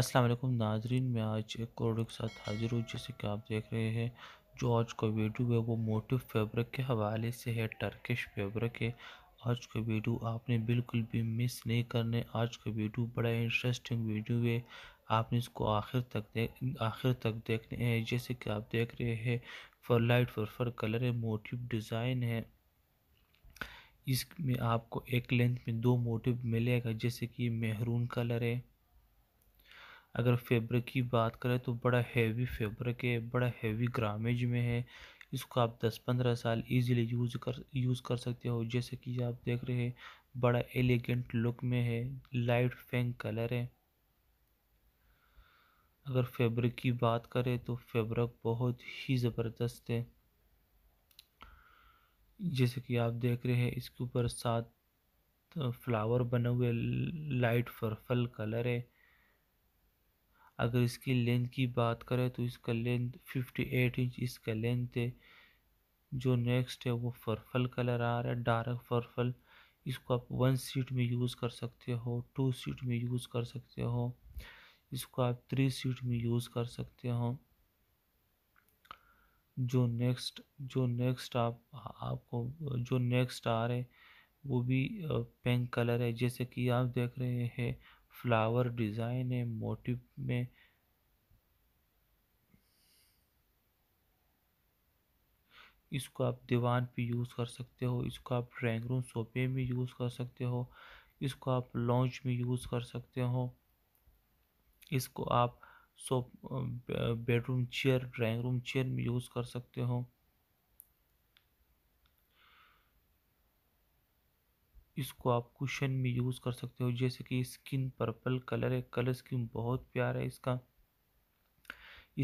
अस्सलाम वालेकुम नाजरीन मैं आज एक प्रोडक्ट के साथ हाजिर हूँ जैसे कि आप देख रहे हैं जो आज का वीडियो है वो मोटिव फैब्रिक के हवाले से है टर्किश फैब्रिक है आज का वीडियो आपने बिल्कुल भी मिस नहीं करने आज का वीडियो बड़ा इंटरेस्टिंग वीडियो है आपने इसको आखिर तक देख आखिर तक देखने हैं जैसे कि आप देख रहे हैं फर लाइट फर कलर है मोटिव डिज़ाइन है इसमें आपको एक लेंथ में दो मोटिव मिलेगा जैसे कि मेहरून कलर है अगर फैब्रिक की बात करें तो बड़ा हैवी फैब्रिक है बड़ा हैवी ग्रामेज में है इसको आप 10-15 साल इजीली यूज कर यूज़ कर सकते हो जैसे कि आप देख रहे हैं बड़ा एलिगेंट लुक में है लाइट फेंक कलर है अगर फैब्रिक की बात करें तो फैब्रिक बहुत ही ज़बरदस्त है जैसे कि आप देख रहे हैं इसके ऊपर सात फ्लावर बने हुए लाइट पर्पल कलर है अगर इसकी लेंथ की बात करें तो इसका लेंथ 58 इंच इसका लेंथ है जो नेक्स्ट है वो फर्फल कलर आ रहा है डार्क फर्फल इसको आप वन सीट में यूज़ कर सकते हो टू सीट में यूज़ कर सकते हो इसको आप थ्री सीट में यूज़ कर सकते हो जो नेक्स्ट जो नेक्स्ट आप आपको जो नेक्स्ट आ रहे वो भी पिंक कलर है जैसे कि आप देख रहे हैं फ्लावर डिज़ाइन है मोटिव में इसको आप दीवान पे यूज़ कर सकते हो इसको आप ड्राइंग रूम सोफे में यूज़ कर सकते हो इसको आप लॉन्च में यूज़ कर सकते हो इसको आप so bedroom chair drawing room chair में यूज़ कर सकते हो इसको आप कुशन में यूज़ कर सकते हो जैसे कि स्किन पर्पल कलर है कलर स्किन बहुत प्यारा है इसका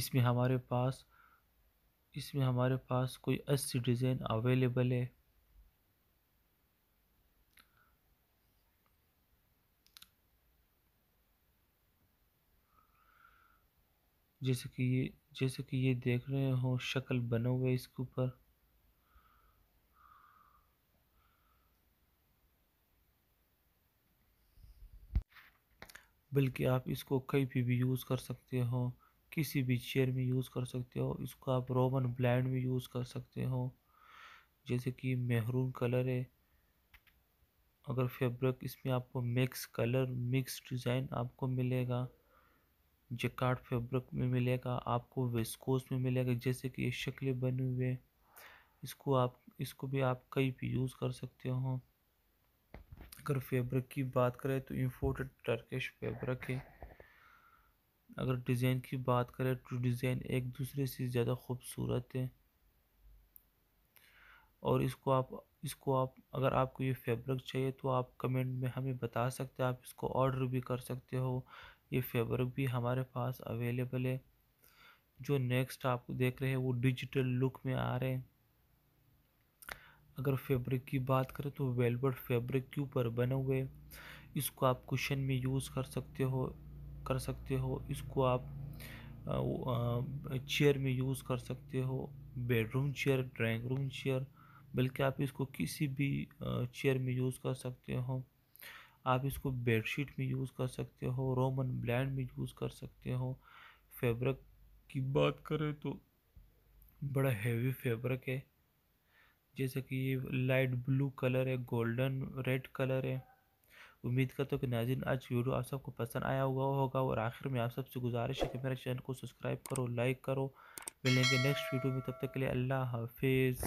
इसमें हमारे पास इसमें हमारे पास कोई अस्सी डिज़ाइन अवेलेबल है जैसे कि ये जैसे कि ये देख रहे हो शक्ल बना हुआ है इसके ऊपर बल्कि आप इसको कहीं पर भी यूज़ कर सकते हो किसी भी चेयर में यूज़ कर सकते हो इसको आप रोमन ब्लैंड में यूज़ कर सकते हो जैसे कि मेहरून कलर है अगर फैब्रिक इसमें आपको मिक्स कलर मिक्स डिज़ाइन आपको मिलेगा जकार्ड फैब्रिक में मिलेगा आपको वेस्कोस में मिलेगा जैसे कि ये शक्लें बने हुए इसको आप इसको भी आप कहीं भी यूज़ कर सकते हो अगर फेबरिक की बात करें तो इम्पोर्टेड टर्किश फेबरिक है अगर डिज़ाइन की बात करें तो डिज़ाइन एक दूसरे से ज़्यादा खूबसूरत है और इसको आप इसको आप अगर आपको ये फेबरिक चाहिए तो आप कमेंट में हमें बता सकते हैं आप इसको ऑर्डर भी कर सकते हो ये फेबरिक भी हमारे पास अवेलेबल है जो नेक्स्ट आप देख रहे हैं वो डिजिटल लुक में आ रहे हैं अगर फैब्रिक की बात करें तो वेलवेट फैब्रिक के ऊपर बने हुए इसको आप कुशन में यूज़ कर सकते हो कर सकते हो इसको आप चेयर में यूज़ कर सकते हो bedroom chair drawing room chair बल्कि आप इसको किसी भी चेयर में यूज़ कर सकते हो आप इसको बेडशीट में यूज़ कर सकते हो रोमन ब्लैंड में यूज़ कर सकते हो फैब्रिक की बात करें तो बड़ा हेवी फैब्रिक है जैसे कि ये लाइट ब्लू कलर है गोल्डन रेड कलर है उम्मीद करता हूँ कि नाजिन आज वीडियो आप सबको पसंद आया हुआ होगा और आखिर में आप सबसे गुजारिश है कि मेरे चैनल को सब्सक्राइब करो लाइक करो मिलेंगे नेक्स्ट वीडियो में तब तक के लिए अल्लाह हाफिज़